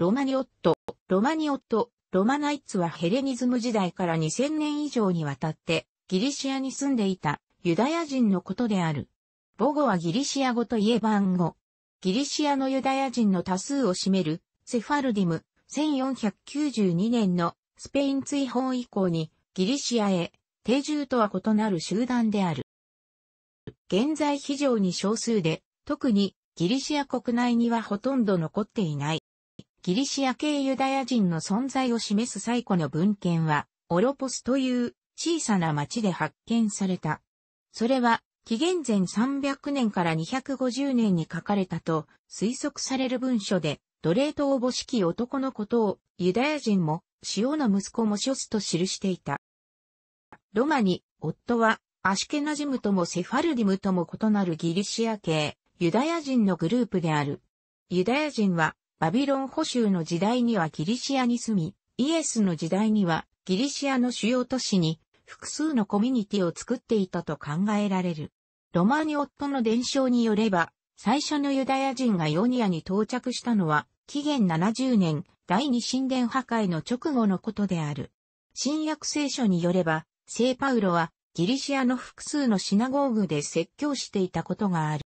ロマニオット、ロマニオット、ロマナイツはヘレニズム時代から2000年以上にわたってギリシアに住んでいたユダヤ人のことである。母語はギリシア語といえば暗語。ギリシアのユダヤ人の多数を占めるセファルディム1492年のスペイン追放以降にギリシアへ定住とは異なる集団である。現在非常に少数で、特にギリシア国内にはほとんど残っていない。ギリシア系ユダヤ人の存在を示す最古の文献は、オロポスという小さな町で発見された。それは、紀元前300年から250年に書かれたと推測される文書で、奴隷とおぼしき男のことをユダヤ人も塩の息子もショスと記していた。ロマに、夫はアシュケナジムともセファルディムとも異なるギリシア系ユダヤ人のグループである。ユダヤ人はバビロン保守の時代にはギリシアに住み、イエスの時代にはギリシアの主要都市に複数のコミュニティを作っていたと考えられる。ロマーニ夫の伝承によれば、最初のユダヤ人がヨニアに到着したのは、紀元70年第二神殿破壊の直後のことである。新約聖書によれば、聖パウロはギリシアの複数のシナゴーグで説教していたことがある。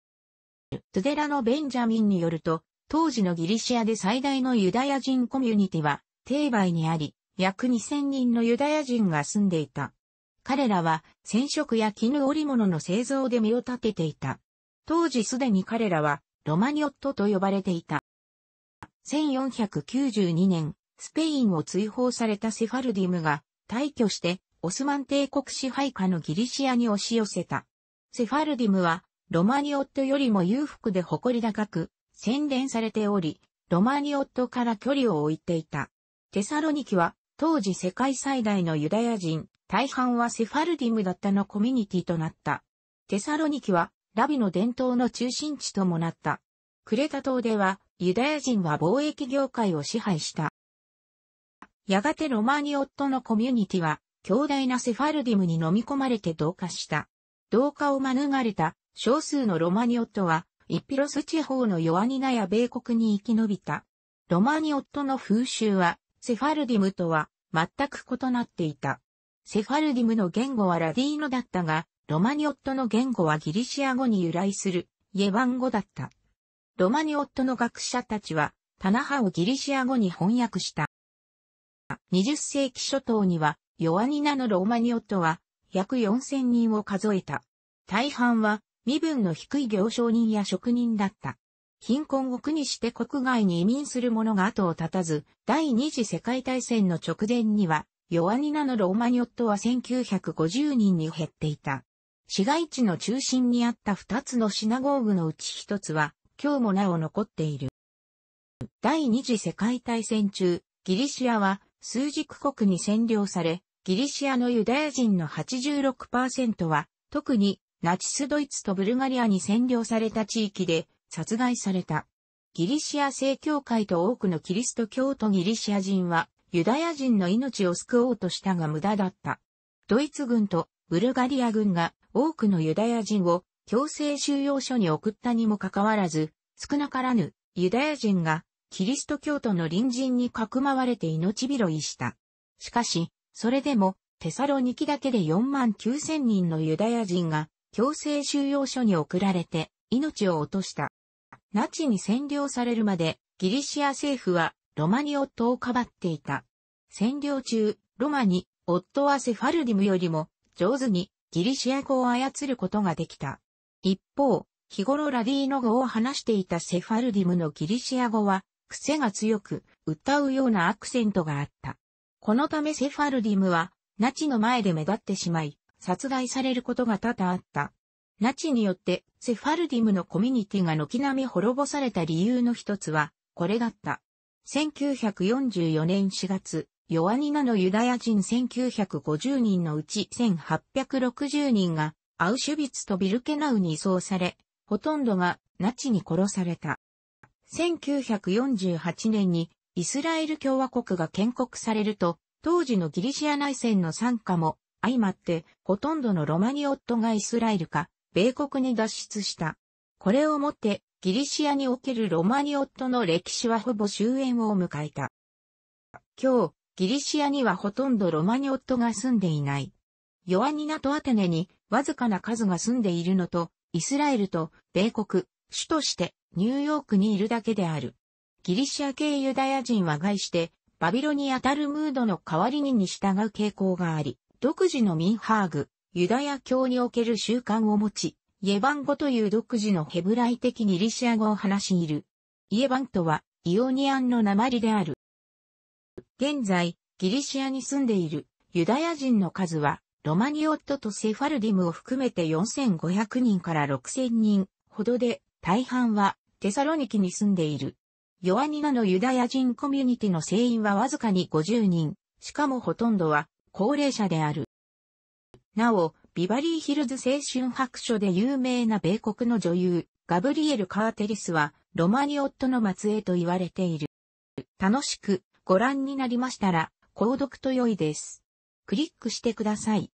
トゥデラのベンジャミンによると、当時のギリシアで最大のユダヤ人コミュニティは、テーバイにあり、約2000人のユダヤ人が住んでいた。彼らは染色や絹織物の製造で身を立てていた。当時すでに彼らはロマニオットと呼ばれていた。1492年、スペインを追放されたセファルディムが退去してオスマン帝国支配下のギリシアに押し寄せた。セファルディムはロマニオットよりも裕福で誇り高く、洗練されており、ロマニオットから距離を置いていた。テサロニキは当時世界最大のユダヤ人、大半はセファルディムだったのコミュニティとなった。テサロニキはラビの伝統の中心地ともなった。クレタ島ではユダヤ人は貿易業界を支配した。やがてロマニオットのコミュニティは強大なセファルディムに飲み込まれて同化した。同化を免れた少数のロマニオットはイピロス地方のヨアニナや米国に生き延びた。ロマニオットの風習は、セファルディムとは全く異なっていた。セファルディムの言語はラディーノだったが、ロマニオットの言語はギリシア語に由来するイエワン語だった。ロマニオットの学者たちは、タナハをギリシア語に翻訳した。20世紀初頭には、ヨアニナのローマニオットは、約4000人を数えた。大半は身分の低い行商人や職人だった。貧困を苦にして国外に移民する者が後を絶たず、第二次世界大戦の直前には、ヨアニナのローマニョットは1950人に減っていた。市街地の中心にあった二つのシナゴーグのうち一つは、今日もなお残っている。第二次世界大戦中、ギリシアは数軸国に占領され、ギリシアのユダヤ人の86%は、特にナチスドイツとブルガリアに占領された地域で殺害された。ギリシア正教会と多くのキリスト教徒ギリシア人はユダヤ人の命を救おうとしたが無駄だった。ドイツ軍とブルガリア軍が多くのユダヤ人を強制収容所に送ったにもかかわらず、少なからぬユダヤ人がキリスト教徒の隣人にかくまわれて命拾いした。しかし、それでもテサロニキだけで4万9千人のユダヤ人が強制収容所に送られて命を落とした。ナチに占領されるまでギリシア政府はロマニオットをかばっていた。占領中、ロマに夫はセファルディムよりも上手にギリシア語を操ることができた。一方、日頃ラディーノ語を話していたセファルディムのギリシア語は癖が強く歌うようなアクセントがあった。このためセファルディムはナチの前で目立ってしまい、殺害されることが多々あった。ナチによってセファルディムのコミュニティが軒並み滅ぼされた理由の一つは、これだった。1944年4月、ヨアニナのユダヤ人1950人のうち1860人が、アウシュビッツとビルケナウに移送され、ほとんどがナチに殺された。1948年にイスラエル共和国が建国されると、当時のギリシア内戦の参加も相まって、ほとんどのロマニオットがイスラエルか、米国に脱出した。これをもって、ギリシアにおけるロマニオットの歴史はほぼ終焉を迎えた。今日、ギリシアにはほとんどロマニオットが住んでいない。ヨアニナとアテネにわずかな数が住んでいるのと、イスラエルと米国、主としてニューヨークにいるだけである。ギリシア系ユダヤ人は外して、バビロニアたるムードの代わりにに従う傾向があり、独自のミンハーグ、ユダヤ教における習慣を持ち、イエバン語という独自のヘブライ的ギリシア語を話しいる。イエバンとは、イオニアンの鉛である。現在、ギリシアに住んでいるユダヤ人の数は、ロマニオットとセファルディムを含めて4500人から6000人ほどで、大半はテサロニキに住んでいる。ヨアニナのユダヤ人コミュニティの成員はわずかに50人、しかもほとんどは高齢者である。なお、ビバリーヒルズ青春白書で有名な米国の女優、ガブリエル・カーテリスは、ロマニオットの末裔と言われている。楽しくご覧になりましたら、購読と良いです。クリックしてください。